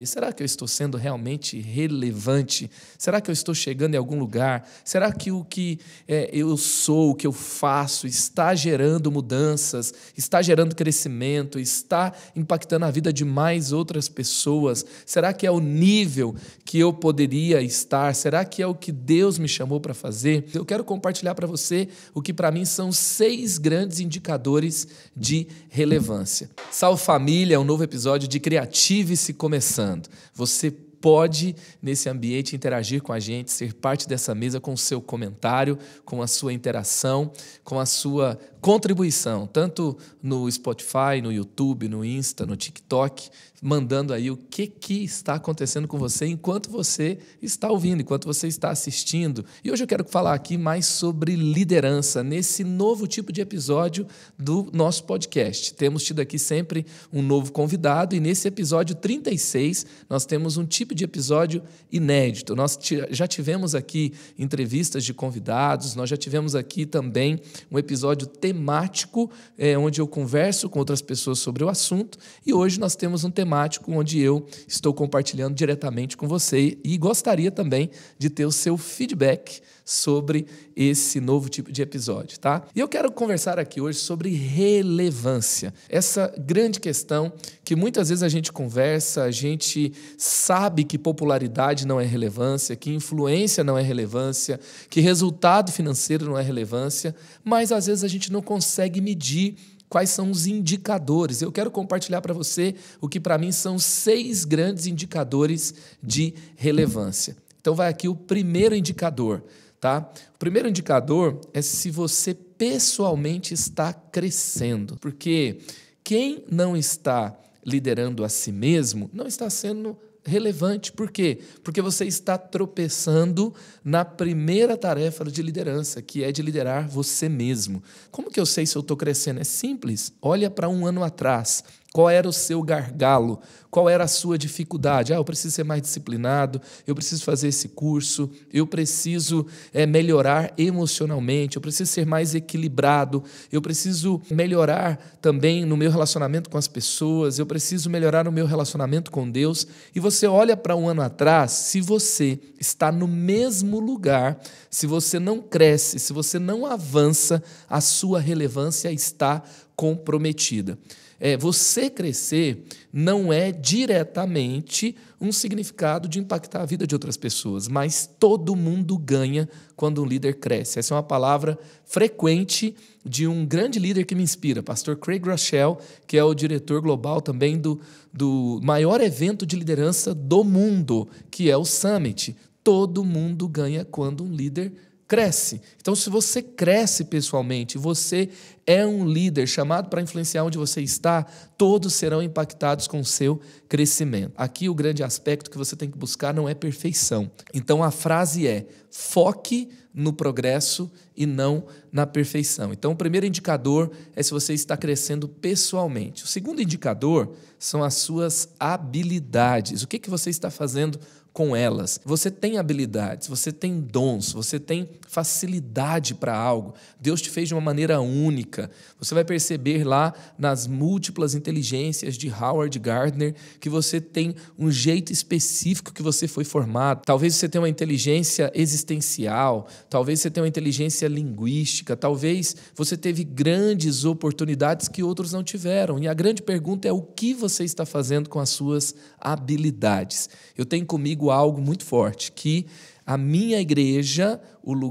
E será que eu estou sendo realmente relevante? Será que eu estou chegando em algum lugar? Será que o que é, eu sou, o que eu faço, está gerando mudanças, está gerando crescimento, está impactando a vida de mais outras pessoas? Será que é o nível que eu poderia estar? Será que é o que Deus me chamou para fazer? Eu quero compartilhar para você o que para mim são seis grandes indicadores de relevância. Salve Família, um novo episódio de Criative-se Começando falando. Você pode, nesse ambiente, interagir com a gente, ser parte dessa mesa com o seu comentário, com a sua interação, com a sua contribuição, tanto no Spotify, no YouTube, no Insta, no TikTok, mandando aí o que, que está acontecendo com você enquanto você está ouvindo, enquanto você está assistindo. E hoje eu quero falar aqui mais sobre liderança, nesse novo tipo de episódio do nosso podcast. Temos tido aqui sempre um novo convidado e nesse episódio 36 nós temos um tipo tipo de episódio inédito. Nós já tivemos aqui entrevistas de convidados, nós já tivemos aqui também um episódio temático, é, onde eu converso com outras pessoas sobre o assunto, e hoje nós temos um temático onde eu estou compartilhando diretamente com você e gostaria também de ter o seu feedback sobre esse novo tipo de episódio, tá? E eu quero conversar aqui hoje sobre relevância. Essa grande questão que muitas vezes a gente conversa, a gente sabe que popularidade não é relevância, que influência não é relevância, que resultado financeiro não é relevância, mas às vezes a gente não consegue medir quais são os indicadores. Eu quero compartilhar para você o que para mim são seis grandes indicadores de relevância. Então vai aqui o primeiro indicador. Tá? O primeiro indicador é se você pessoalmente está crescendo, porque quem não está liderando a si mesmo não está sendo relevante. Por quê? Porque você está tropeçando na primeira tarefa de liderança, que é de liderar você mesmo. Como que eu sei se eu estou crescendo? É simples. Olha para um ano atrás. Qual era o seu gargalo? Qual era a sua dificuldade? Ah, eu preciso ser mais disciplinado, eu preciso fazer esse curso, eu preciso é, melhorar emocionalmente, eu preciso ser mais equilibrado, eu preciso melhorar também no meu relacionamento com as pessoas, eu preciso melhorar no meu relacionamento com Deus. E você olha para um ano atrás, se você está no mesmo lugar, se você não cresce, se você não avança, a sua relevância está comprometida. É, você crescer não é diretamente um significado de impactar a vida de outras pessoas, mas todo mundo ganha quando um líder cresce. Essa é uma palavra frequente de um grande líder que me inspira, pastor Craig Rochelle, que é o diretor global também do, do maior evento de liderança do mundo, que é o Summit. Todo mundo ganha quando um líder cresce cresce. Então, se você cresce pessoalmente, você é um líder chamado para influenciar onde você está, todos serão impactados com o seu crescimento. Aqui, o grande aspecto que você tem que buscar não é perfeição. Então, a frase é: foque no progresso e não na perfeição. Então, o primeiro indicador é se você está crescendo pessoalmente. O segundo indicador são as suas habilidades. O que, que você está fazendo com elas. Você tem habilidades, você tem dons, você tem facilidade para algo. Deus te fez de uma maneira única. Você vai perceber lá nas múltiplas inteligências de Howard Gardner que você tem um jeito específico que você foi formado. Talvez você tenha uma inteligência existencial, talvez você tenha uma inteligência linguística, talvez você teve grandes oportunidades que outros não tiveram. E a grande pergunta é o que você está fazendo com as suas habilidades. Eu tenho comigo algo muito forte, que a minha igreja,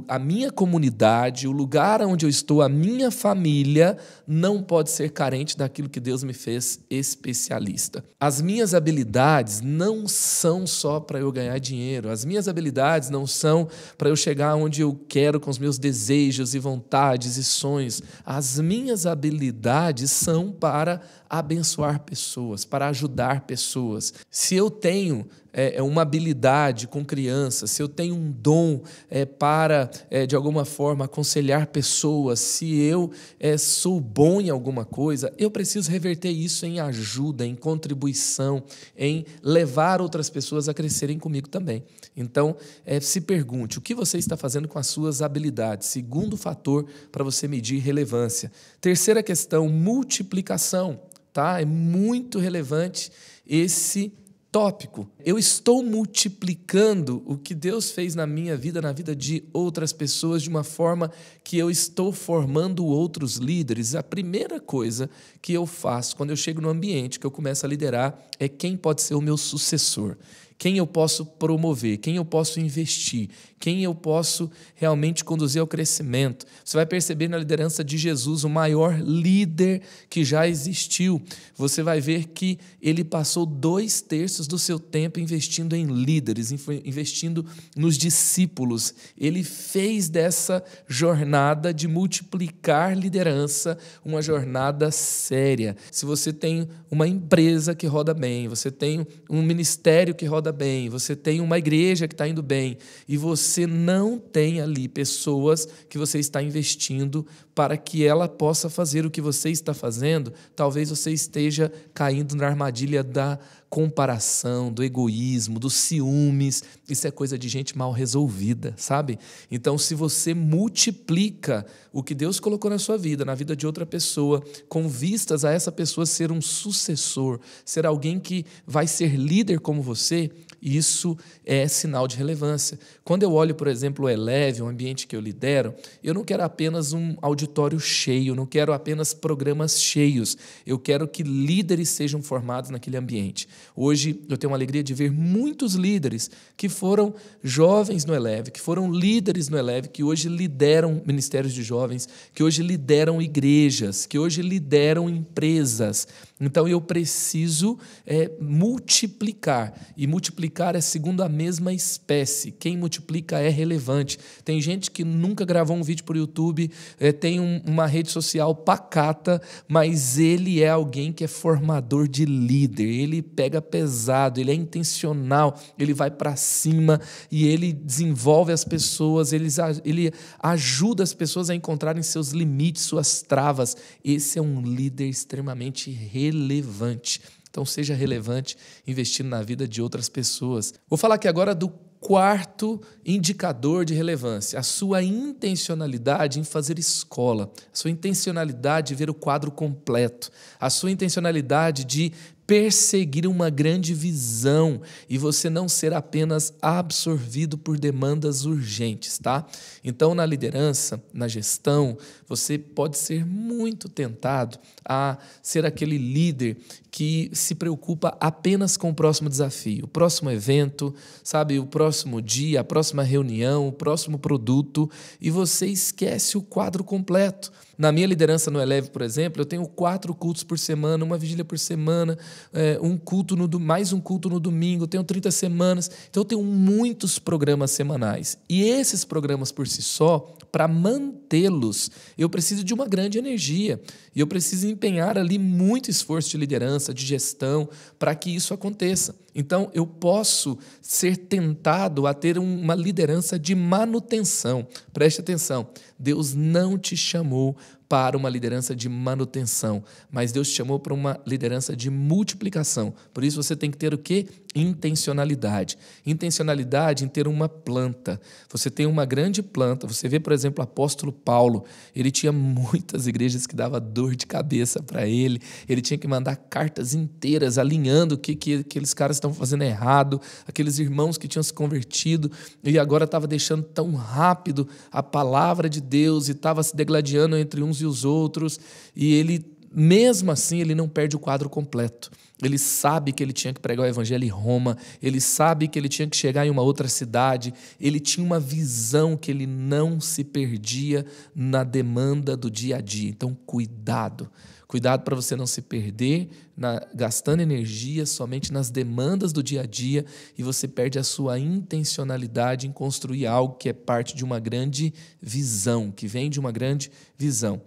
a minha comunidade, o lugar onde eu estou, a minha família, não pode ser carente daquilo que Deus me fez especialista. As minhas habilidades não são só para eu ganhar dinheiro, as minhas habilidades não são para eu chegar onde eu quero com os meus desejos e vontades e sonhos. As minhas habilidades são para abençoar pessoas, para ajudar pessoas. Se eu tenho é, é, uma habilidade com crianças, se eu tenho um dom é, para, é, de alguma forma, aconselhar pessoas, se eu é, sou bom em alguma coisa, eu preciso reverter isso em ajuda, em contribuição, em levar outras pessoas a crescerem comigo também. Então, é, se pergunte o que você está fazendo com as suas habilidades. Segundo fator para você medir relevância. Terceira questão, multiplicação. Tá? É muito relevante esse tópico. Eu estou multiplicando o que Deus fez na minha vida, na vida de outras pessoas, de uma forma que eu estou formando outros líderes. A primeira coisa que eu faço quando eu chego no ambiente que eu começo a liderar é quem pode ser o meu sucessor quem eu posso promover, quem eu posso investir, quem eu posso realmente conduzir ao crescimento. Você vai perceber na liderança de Jesus, o maior líder que já existiu. Você vai ver que ele passou dois terços do seu tempo investindo em líderes, investindo nos discípulos. Ele fez dessa jornada de multiplicar liderança uma jornada séria. Se você tem uma empresa que roda bem, você tem um ministério que roda bem, você tem uma igreja que está indo bem, e você não tem ali pessoas que você está investindo para que ela possa fazer o que você está fazendo, talvez você esteja caindo na armadilha da comparação, do egoísmo, dos ciúmes. Isso é coisa de gente mal resolvida, sabe? Então, se você multiplica o que Deus colocou na sua vida, na vida de outra pessoa, com vistas a essa pessoa ser um sucessor, ser alguém que vai ser líder como você, isso é sinal de relevância. Quando eu olho, por exemplo, o Eleve, o ambiente que eu lidero, eu não quero apenas um auditório cheio, não quero apenas programas cheios. Eu quero que líderes sejam formados naquele ambiente. Hoje eu tenho uma alegria de ver muitos líderes que foram jovens no Eleve, que foram líderes no Eleve, que hoje lideram ministérios de jovens, que hoje lideram igrejas, que hoje lideram empresas. Então eu preciso é, multiplicar. E multiplicar é segundo a mesma espécie. Quem multiplica é relevante. Tem gente que nunca gravou um vídeo para o YouTube, é, tem um, uma rede social pacata, mas ele é alguém que é formador de líder. Ele pega pesado, ele é intencional, ele vai para cima e ele desenvolve as pessoas, ele, ele ajuda as pessoas a encontrarem seus limites, suas travas. Esse é um líder extremamente relevante relevante. Então seja relevante investindo na vida de outras pessoas. Vou falar aqui agora do quarto indicador de relevância, a sua intencionalidade em fazer escola, a sua intencionalidade de ver o quadro completo, a sua intencionalidade de perseguir uma grande visão e você não ser apenas absorvido por demandas urgentes, tá? Então, na liderança, na gestão, você pode ser muito tentado a ser aquele líder que se preocupa apenas com o próximo desafio, o próximo evento, sabe, o próximo dia, a próxima reunião, o próximo produto e você esquece o quadro completo. Na minha liderança no Eleve, por exemplo, eu tenho quatro cultos por semana, uma vigília por semana, é, um culto no, mais um culto no domingo, tenho 30 semanas. Então eu tenho muitos programas semanais. E esses programas por si só, para mantê-los, eu preciso de uma grande energia. E eu preciso empenhar ali muito esforço de liderança, de gestão, para que isso aconteça. Então, eu posso ser tentado a ter uma liderança de manutenção. Preste atenção: Deus não te chamou para uma liderança de manutenção, mas Deus te chamou para uma liderança de multiplicação. Por isso você tem que ter o quê? Intencionalidade. Intencionalidade em ter uma planta. Você tem uma grande planta. Você vê, por exemplo, o apóstolo Paulo. Ele tinha muitas igrejas que dava dor de cabeça para ele. Ele tinha que mandar cartas inteiras alinhando o que, que aqueles caras estão fazendo errado, aqueles irmãos que tinham se convertido e agora estava deixando tão rápido a palavra de Deus e estava se degladiando entre uns uns e os outros, e ele, mesmo assim, ele não perde o quadro completo. Ele sabe que ele tinha que pregar o evangelho em Roma, ele sabe que ele tinha que chegar em uma outra cidade, ele tinha uma visão que ele não se perdia na demanda do dia a dia. Então, cuidado. Cuidado para você não se perder na, gastando energia somente nas demandas do dia a dia e você perde a sua intencionalidade em construir algo que é parte de uma grande visão, que vem de uma grande visão.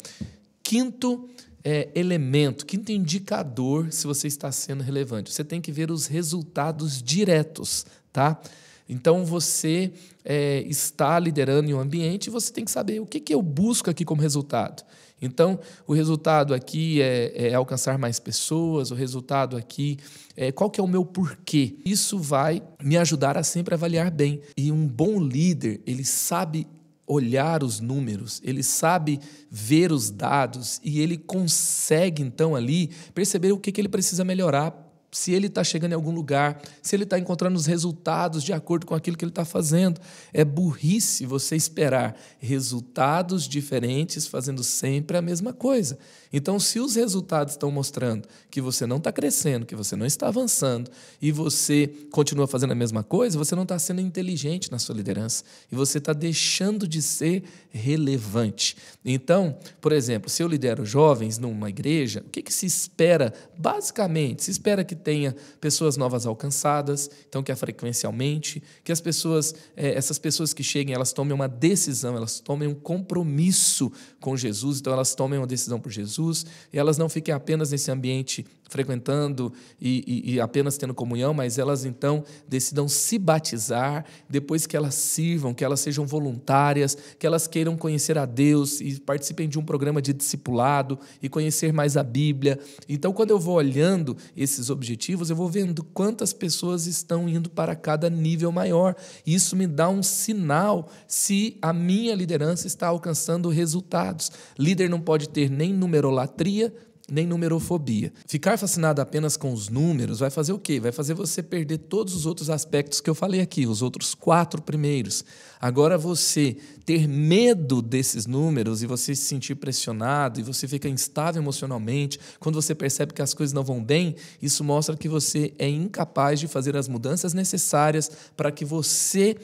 Quinto é, elemento, quinto indicador, se você está sendo relevante, você tem que ver os resultados diretos, tá? Então você é, está liderando em um ambiente e você tem que saber o que, que eu busco aqui como resultado. Então, o resultado aqui é, é, alcançar mais pessoas, o resultado aqui é qual que é o meu porquê. Isso vai me ajudar a sempre avaliar bem. E um bom líder, ele sabe olhar os números, ele sabe ver os dados e ele consegue então ali perceber o que, que ele precisa melhorar se ele está chegando em algum lugar, se ele está encontrando os resultados de acordo com aquilo que ele está fazendo. É burrice você esperar resultados diferentes fazendo sempre a mesma coisa. Então, se os resultados estão mostrando que você não está crescendo, que você não está avançando e você continua fazendo a mesma coisa, você não está sendo inteligente na sua liderança e você está deixando de ser relevante. Então, por exemplo, se eu lidero jovens numa igreja, o que, que se espera? Basicamente, se espera que tenha pessoas novas alcançadas, então que a frequência aumente, que as pessoas, é, essas pessoas que cheguem, elas tomem uma decisão, elas tomem um compromisso com Jesus, então elas tomem uma decisão por Jesus e elas não fiquem apenas nesse ambiente frequentando e, e, e, apenas tendo comunhão, mas elas então decidam se batizar, depois que elas sirvam, que elas sejam voluntárias, que elas queiram conhecer a Deus e participem de um programa de discipulado e conhecer mais a Bíblia. Então, quando eu vou olhando esses objetivos, eu vou vendo quantas pessoas estão indo para cada nível maior. Isso me dá um sinal se a minha liderança está alcançando resultados. Líder não pode ter nem numerolatria, nem numerofobia. Ficar fascinado apenas com os números vai fazer o quê? Vai fazer você perder todos os outros aspectos que eu falei aqui, os outros quatro primeiros. Agora você ter medo desses números e você se sentir pressionado e você fica instável emocionalmente, quando você percebe que as coisas não vão bem, isso mostra que você é incapaz de fazer as mudanças necessárias para que você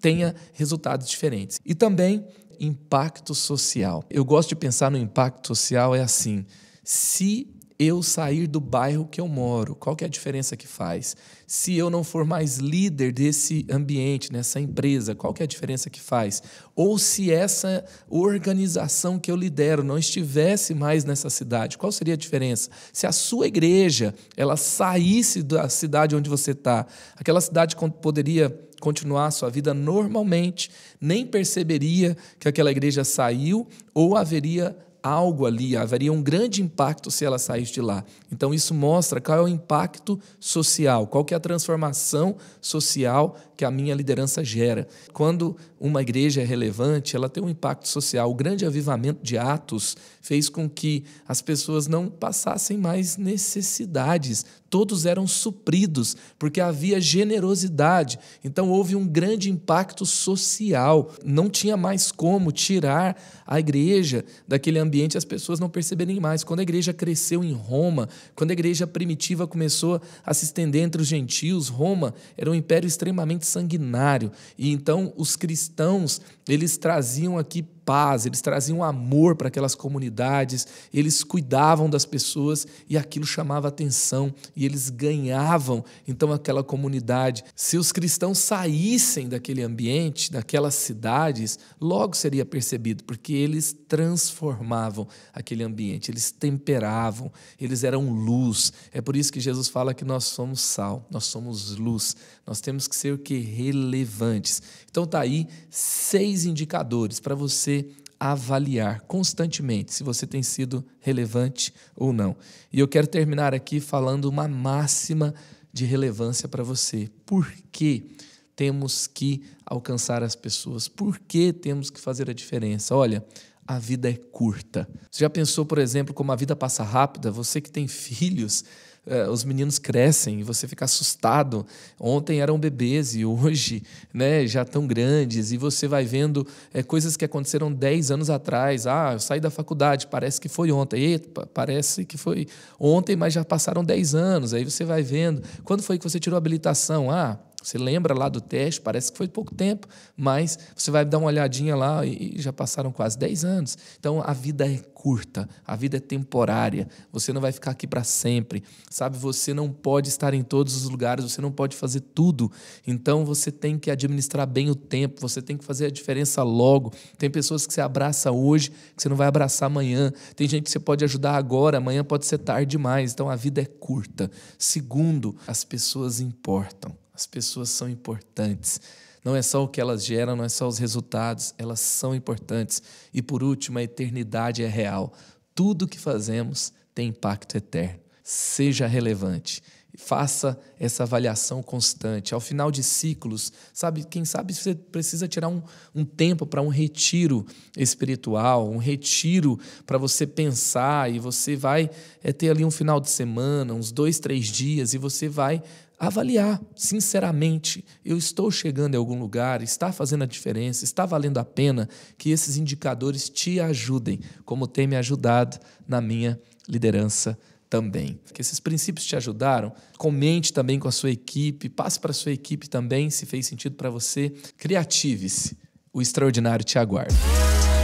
tenha resultados diferentes. E também impacto social. Eu gosto de pensar no impacto social é assim. Se eu sair do bairro que eu moro, qual que é a diferença que faz? Se eu não for mais líder desse ambiente, nessa empresa, qual que é a diferença que faz? Ou se essa organização que eu lidero não estivesse mais nessa cidade, qual seria a diferença? Se a sua igreja ela saísse da cidade onde você está, aquela cidade poderia continuar a sua vida normalmente, nem perceberia que aquela igreja saiu ou haveria algo ali, haveria um grande impacto se ela saísse de lá. Então isso mostra qual é o impacto social, qual que é a transformação social que a minha liderança gera. Quando uma igreja é relevante, ela tem um impacto social. O grande avivamento de Atos fez com que as pessoas não passassem mais necessidades. Todos eram supridos, porque havia generosidade. Então houve um grande impacto social. Não tinha mais como tirar a igreja daquele ambiente as pessoas não perceberem mais. Quando a igreja cresceu em Roma, quando a igreja primitiva começou a se estender entre os gentios, Roma era um império extremamente sanguinário. E então os cristãos, eles traziam aqui paz, eles traziam amor para aquelas comunidades, eles cuidavam das pessoas e aquilo chamava atenção e eles ganhavam então aquela comunidade. Se os cristãos saíssem daquele ambiente, daquelas cidades, logo seria percebido, porque eles transformavam aquele ambiente, eles temperavam, eles eram luz. É por isso que Jesus fala que nós somos sal, nós somos luz, nós temos que ser o que relevantes. Então tá aí seis indicadores para você avaliar constantemente se você tem sido relevante ou não. E eu quero terminar aqui falando uma máxima de relevância para você. Por que temos que alcançar as pessoas? Por que temos que fazer a diferença? Olha, a vida é curta. Você já pensou, por exemplo, como a vida passa rápida? Você que tem filhos, eh, os meninos crescem e você fica assustado. Ontem eram bebês e hoje né, já tão grandes, e você vai vendo eh, coisas que aconteceram 10 anos atrás. Ah, eu saí da faculdade, parece que foi ontem. Epa, parece que foi ontem, mas já passaram 10 anos. Aí você vai vendo. Quando foi que você tirou a habilitação? Ah, você lembra lá do teste, parece que foi pouco tempo, mas você vai dar uma olhadinha lá e já passaram quase 10 anos. Então a vida é curta, a vida é temporária, você não vai ficar aqui para sempre, sabe? Você não pode estar em todos os lugares, você não pode fazer tudo. Então você tem que administrar bem o tempo, você tem que fazer a diferença logo. Tem pessoas que você abraça hoje, que você não vai abraçar amanhã. Tem gente que você pode ajudar agora, amanhã pode ser tarde demais. Então a vida é curta. Segundo, as pessoas importam. As pessoas são importantes. Não é só o que elas geram, não é só os resultados, elas são importantes. E por último, a eternidade é real. Tudo que fazemos tem impacto eterno. Seja relevante. Faça essa avaliação constante. Ao final de ciclos, sabe, quem sabe você precisa tirar um, um tempo para um retiro espiritual, um retiro para você pensar e você vai é, ter ali um final de semana, uns dois, três dias, e você vai avaliar sinceramente: eu estou chegando em algum lugar, está fazendo a diferença, está valendo a pena que esses indicadores te ajudem, como tem me ajudado na minha liderança também. Que esses princípios te ajudaram, comente também com a sua equipe, passe para a sua equipe também se fez sentido para você. Criative-se, o extraordinário te aguarda.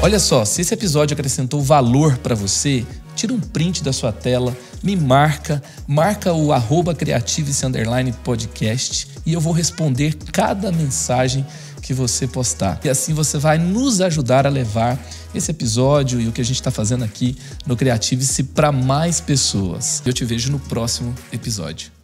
Olha só, se esse episódio acrescentou valor para você, tira um print da sua tela, me marca, marca o arroba Underline Podcast e eu vou responder cada mensagem que você postar. E assim você vai nos ajudar a levar esse episódio e o que a gente está fazendo aqui no Creativice para mais pessoas. Eu te vejo no próximo episódio.